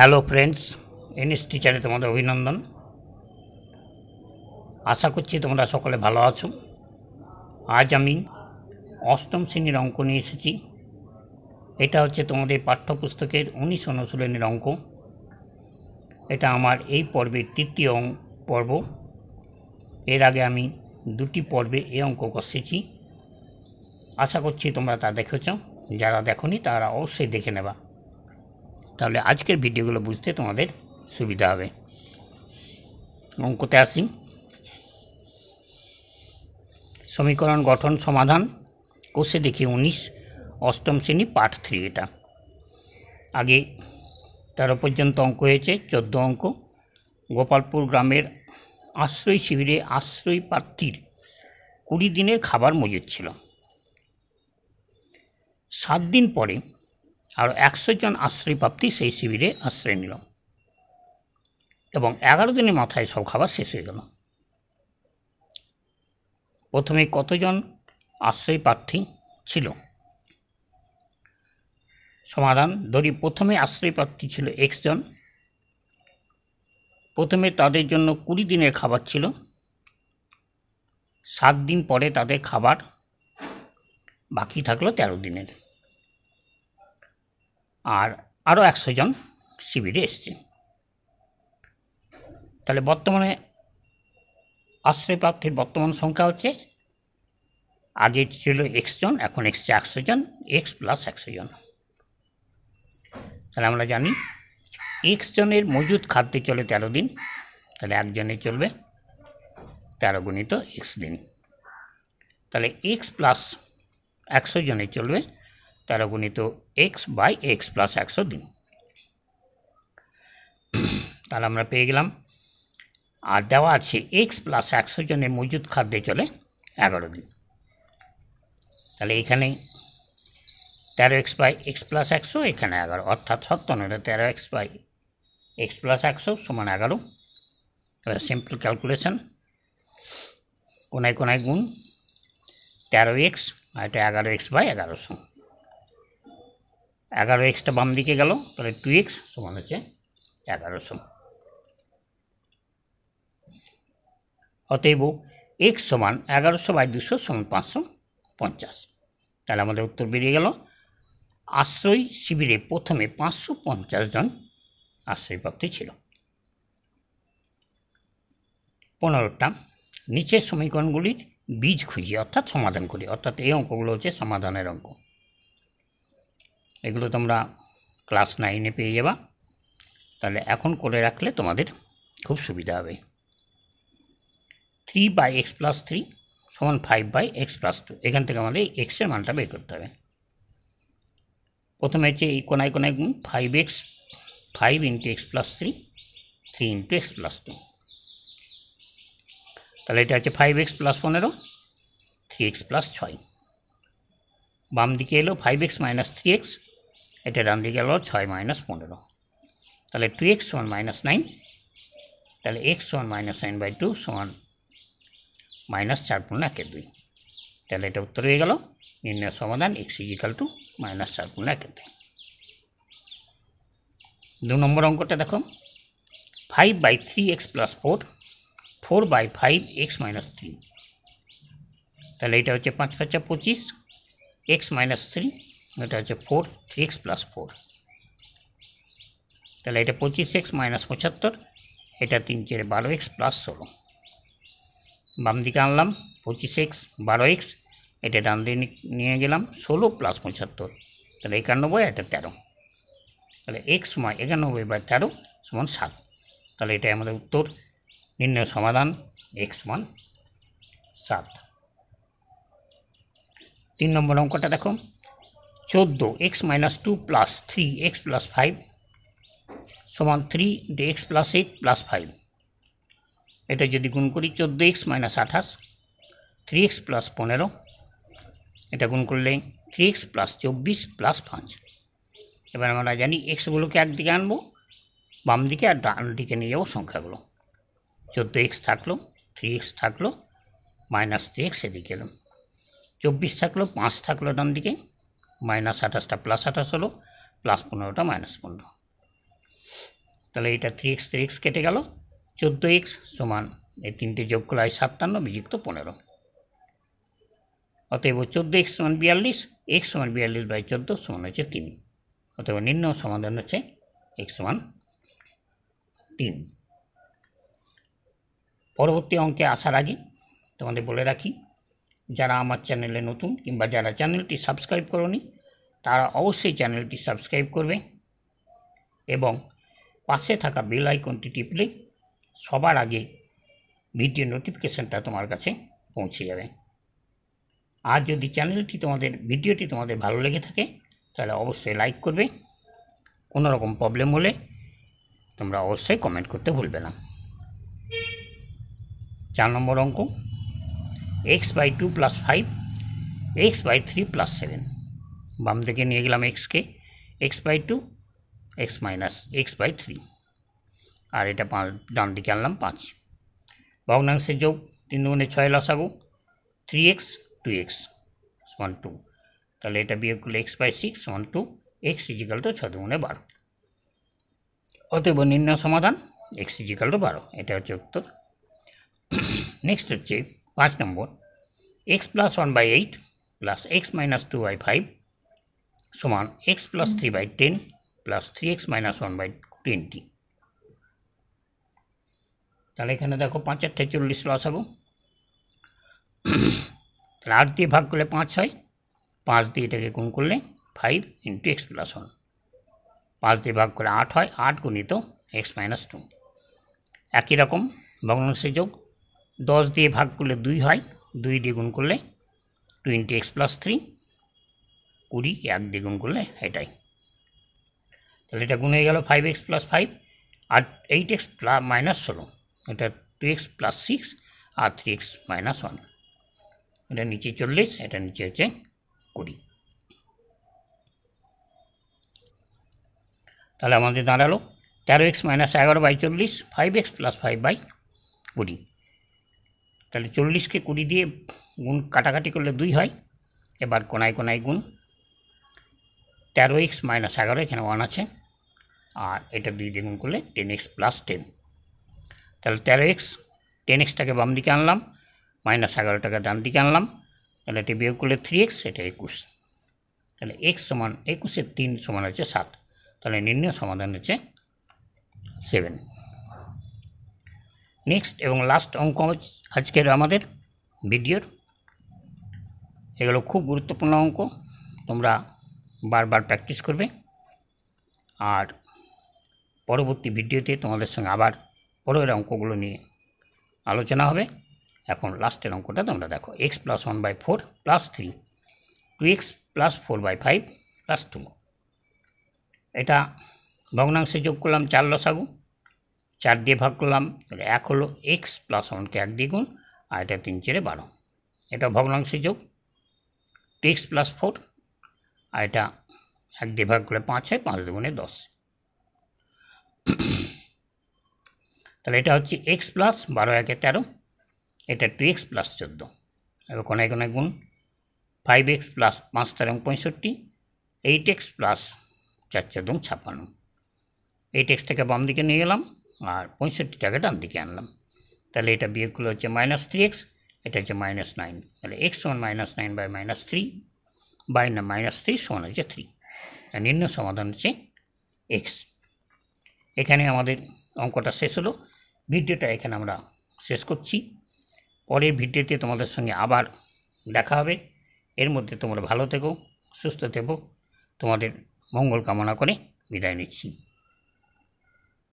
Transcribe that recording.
hello friends NS টিচারে তোমাদের অভিনন্দন আশা করছি তোমরা সকলে ভালো আছো আজ আমি অষ্টম শ্রেণীর অঙ্ক নিয়ে এসেছি এটা হচ্ছে তোমাদের পাঠ্যপুস্তকের উনিশ অনুশীলনীর অঙ্ক এটা আমার এই পর্বের তৃতীয় পর্ব এর আগে আমি দুটি পর্বে এ অঙ্ক কষেছি আশা করছি তোমরা তা দেখেছ যারা দেখনি তারা অবশ্যই দেখে নেবা তাহলে আজকের ভিডিওগুলো বুঝতে তোমাদের সুবিধা হবে অঙ্কতে আসি সমীকরণ গঠন সমাধান কোষে দেখি উনিশ অষ্টম শ্রেণী পার্ট থ্রি এটা আগে তেরো পর্যন্ত অঙ্ক হয়েছে চোদ্দ অঙ্ক গোপালপুর গ্রামের আশ্রয় শিবিরে আশ্রয় প্রার্থীর কুড়ি দিনের খাবার মজুদ ছিল সাত দিন পরে আরও একশো জন আশ্রয় প্রাপ্তি সেই শিবিরে আশ্রয় নিল এবং এগারো দিনের মাথায় সব খাবার শেষ হয়ে গেল প্রথমে কতজন আশ্রয় প্রার্থী ছিল সমাধান ধরি প্রথমে আশ্রয় প্রার্থী ছিল এক্স জন প্রথমে তাদের জন্য কুড়ি দিনের খাবার ছিল সাত দিন পরে তাদের খাবার বাকি থাকলো তেরো দিনের আর আরও একশো জন শিবিরে এসছে তাহলে বর্তমানে আশ্রয় বর্তমান সংখ্যা হচ্ছে আগে ছিল এক্স জন এখন এসছে একশো জন এক্স প্লাস একশো জন তাহলে আমরা জানি এক্স জনের মজুদ খাদ্যে চলে তেরো দিন তাহলে একজনে চলবে তেরো গুণিত এক্স দিন তাহলে এক্স প্লাস একশো জনে চলবে তেরো গুণিত এক্স বাই এক্স প্লাস একশো দিন তাহলে আমরা পেয়ে গেলাম আর দেওয়া আছে এক্স প্লাস একশো জনের মজুদ খাদ্যে চলে এগারো দিন তাহলে এখানে তেরো এক্স বাই এক্স প্লাস একশো এখানে এগারো অর্থাৎ সত্তরের তেরো এক্স বাই এক্স প্লাস একশো সমান এগারো এবার সিম্পল ক্যালকুলেশন কোনায় কোনায় গুণ তেরো এক্স আর এটা এগারো এক্স বাই এগারোশো এগারো এক্সটা বাম দিকে গেল তাহলে টু এক্স সমান হচ্ছে এগারোশো অতএব এক্স সমান এগারোশো বাই দুশো সমান পাঁচশো পঞ্চাশ তাহলে আমাদের উত্তর বেরিয়ে গেল আশ্রয় শিবিরে প্রথমে পাঁচশো পঞ্চাশ জন আশ্রয়প্রাপ্তি ছিল পনেরোটা নিচের সমীকরণগুলির বীজ খুঁজি অর্থাৎ সমাধান করি অর্থাৎ এই অঙ্কগুলো হচ্ছে সমাধানের অঙ্ক এগুলো তোমরা ক্লাস নাইনে পেয়ে যাবা তাহলে এখন করে রাখলে তোমাদের খুব সুবিধা হবে three by x plus three সমান five by x plus two এখান থেকে আমাদের এক্সের মানটা বের করতে হবে প্রথমে হচ্ছে এই কোনায় কোনায় গুণ five x five into x plus three three into x plus two তাহলে এটা হচ্ছে ফাইভ এক্স প্লাস পনেরো থ্রি এক্স প্লাস ছয় বাম দিকে এলো five x minus three x এটা ডান দিকে গেল ছয় মাইনাস পনেরো তাহলে টু এক্স সমান মাইনাস নাইন তাহলে এক্স সমান মাইনাস নাইন বাই টু সমান মাইনাস চার পূর্ণ একের দুই তাহলে এটা উত্তর হয়ে গেল নির্ণয় সমাধান এক্স ইজিক্যাল টু মাইনাস চার পূর্ণ একের দুই দু নম্বর অঙ্কটা দেখো five by three x plus four four by five x minus three তাহলে এটা হচ্ছে পাঁচ পাঁচা পঁচিশ এক্স মাইনাস থ্রি এটা হচ্ছে ফোর এক্স প্লাস ফোর তাহলে এটা পঁচিশ এক্স মাইনাস পঁচাত্তর এটা তিন চার বারো এক্স প্লাস ষোলো বাম দিকে আনলাম পঁচিশ এক্স বারো এক্স এটা ডান দিয়ে নিয়ে গেলাম ষোলো প্লাস পঁচাত্তর তাহলে একানব্বই এটা তেরো তাহলে এক্স সময় একানব্বই বাই তেরো সমান সাত তাহলে এটাই আমাদের উত্তর নির্ণয় সমাধান এক্স সমান সাত তিন নম্বর অঙ্কটা দেখো চোদ্দো x minus two plus three x plus five সমান three x plus eight plus five এটা যদি গুণ করি চোদ্দো এক্স মাইনাস আঠাশ থ্রি এক্স প্লাস পনেরো এটা গুণ করলে থ্রি এক্স প্লাস চব্বিশ প্লাস পাঁচ এবার আমরা জানি এক্সগুলোকে একদিকে আনবো বাম দিকে আর ডান দিকে নিয়ে যাবো সংখ্যাগুলো চোদ্দো এক্স থাকলো থ্রি এক্স থাকলো মাইনাস থ্রি এক্স এদিকে এলাম চব্বিশ থাকলো পাঁচ থাকলো ডান দিকে মাইনাস আঠাশটা প্লাস আঠাশ হলো প্লাস পনেরোটা মাইনাস পনেরো তাহলে এটা থ্রি এক্স থ্রি এক্স কেটে গেল চোদ্দো এক্স সমান এই তিনটে যোগ করলে হয় সাতান্ন বিযুক্ত পনেরো অতএব চোদ্দো এক্স সমান বিয়াল্লিশ এক্স সমান বিয়াল্লিশ বাই চোদ্দো সমান হচ্ছে তিন অতএব নিম্ন সমাধান হচ্ছে এক্স সমান তিন পরবর্তী অঙ্কে আসার আগে তোমাদের বলে রাখি যারা আমার চ্যানেলে নতুন কিংবা যারা চ্যানেলটি সাবস্ক্রাইব করনি তারা অবশ্যই চ্যানেলটি সাবস্ক্রাইব করবে এবং পাশে থাকা বেল আইকনটি টিপলে সবার আগে ভিডিও নোটিফিকেশানটা তোমার কাছে পৌঁছে যাবে আর যদি চ্যানেলটি তোমাদের ভিডিওটি তোমাদের ভালো লেগে থাকে তাহলে অবশ্যই লাইক করবে কোনো রকম প্রবলেম হলে তোমরা অবশ্যই কমেন্ট করতে ভুলবে না চার নম্বর অঙ্ক x by two plus five x by three plus seven বাম থেকে নিয়ে গেলাম এক্সকে x by two x minus x by three আর এটা পাঁচ ডান দিকে আনলাম পাঁচ ভগ্নাংশের যোগ তিন দুগুণে ছয় লসাগু থ্রি এক্স টু এক্স সমান টু তাহলে এটা বিয়োগ করলে x by six one two x is equal to ছ দুগুণে বারো অতএব নির্ণয় সমাধান এক্স ইজিক্যাল টু বারো এটা হচ্ছে উত্তর নেক্সট হচ্ছে পাঁচ নম্বর x plus one by eight plus x minus two by five সমান x plus three by ten plus three x minus one by twenty তাহলে এখানে দেখো পাঁচ আর ছেচল্লিশ লসাগো তাহলে আট দিয়ে ভাগ করলে পাঁচ হয় পাঁচ দিয়ে এটাকে গুণ করলে five into x plus one পাঁচ দিয়ে ভাগ করে আট হয় আট গুণিত এক্স মাইনাস টু একই রকম ভগ্নাংশে যোগ দশ দিয়ে ভাগ করলে দুই হয় দুই দ্বিগুণ করলে টোয়েন্টি এক্স প্লাস থ্রি কুড়ি এক দ্বিগুণ করলে এটাই তাহলে এটা গুণ হয়ে গেল ফাইভ এক্স প্লাস ফাইভ আর এইট এক্স প্লাস মাইনাস ষোলো এটা টু এক্স প্লাস সিক্স আর থ্রি এক্স মাইনাস ওয়ান এটা নিচে চল্লিশ এটা নিচে হচ্ছে কুড়ি তাহলে আমাদের দাঁড়ালো তেরো এক্স মাইনাস এগারো বাই চল্লিশ five x plus five by কুড়ি তাহলে চল্লিশকে কুড়ি দিয়ে গুণ কাটাকাটি করলে দুই হয় এবার কোনায় কোনায় গুণ তেরো এক্স মাইনাস এগারো এখানে ওয়ান আছে আর এটা দুই দিয়ে গুণ করলে টেন এক্স প্লাস টেন তাহলে তেরো এক্স টেন এক্সটাকে বাম দিকে আনলাম মাইনাস এগারোটাকে ডান দিকে আনলাম তাহলে এটা বিয়োগ করলে থ্রি এক্স এটা একুশ তাহলে এক্স সমান একুশের তিন সমান হচ্ছে সাত তাহলে নির্ণয় সমাধান হচ্ছে সেভেন নেক্সট এবং লাস্ট অঙ্ক আজকের আমাদের ভিডিওর এগুলো খুব গুরুত্বপূর্ণ অঙ্ক তোমরা বারবার প্র্যাকটিস করবে আর পরবর্তী ভিডিওতে তোমাদের সঙ্গে আবার পরের অঙ্কগুলো নিয়ে আলোচনা হবে এখন লাস্টের অঙ্কটা তোমরা দেখো x plus one by four plus three two x plus four by five plus two এটা ভগ্নাংশে যোগ করলাম চার লসাগু চার দিয়ে ভাগ করলাম তাহলে এক হলো এক্স প্লাস ওয়ানকে এক দিয়ে গুণ আর এটা তিন চেরে বারো এটা ভগ্নাংশে যোগ টু এক্স প্লাস ফোর আর এটা এক দিয়ে ভাগ করলে পাঁচ হয় পাঁচ দুগুণে দশ তাহলে এটা হচ্ছে এক্স প্লাস বারো একে তেরো এটা টু এক্স প্লাস চোদ্দো এবার কোনায় কোনায় গুণ ফাইভ এক্স প্লাস পাঁচ তেরো পঁয়ষট্টি এইট এক্স প্লাস চার চোদ্দ ছাপ্পান্ন এইট থেকে বাম দিকে নিয়ে গেলাম আর পঁয়ষট্টি টাকা ডান দিকে আনলাম তাহলে এটা বিয়োগগুলো হচ্ছে মাইনাস থ্রি এক্স এটা হচ্ছে মাইনাস নাইন তাহলে এক্স সমান minus nine by minus three by না মাইনাস থ্রি সমান হচ্ছে থ্রি আর নিম্ন সমাধান হচ্ছে এক্স এখানে আমাদের অঙ্কটা শেষ হলো ভিডিওটা এখানে আমরা শেষ করছি পরের ভিডিওতে তোমাদের সঙ্গে আবার দেখা হবে এর মধ্যে তোমরা ভালো থেকো সুস্থ থেকো তোমাদের মঙ্গল কামনা করে বিদায় নিচ্ছি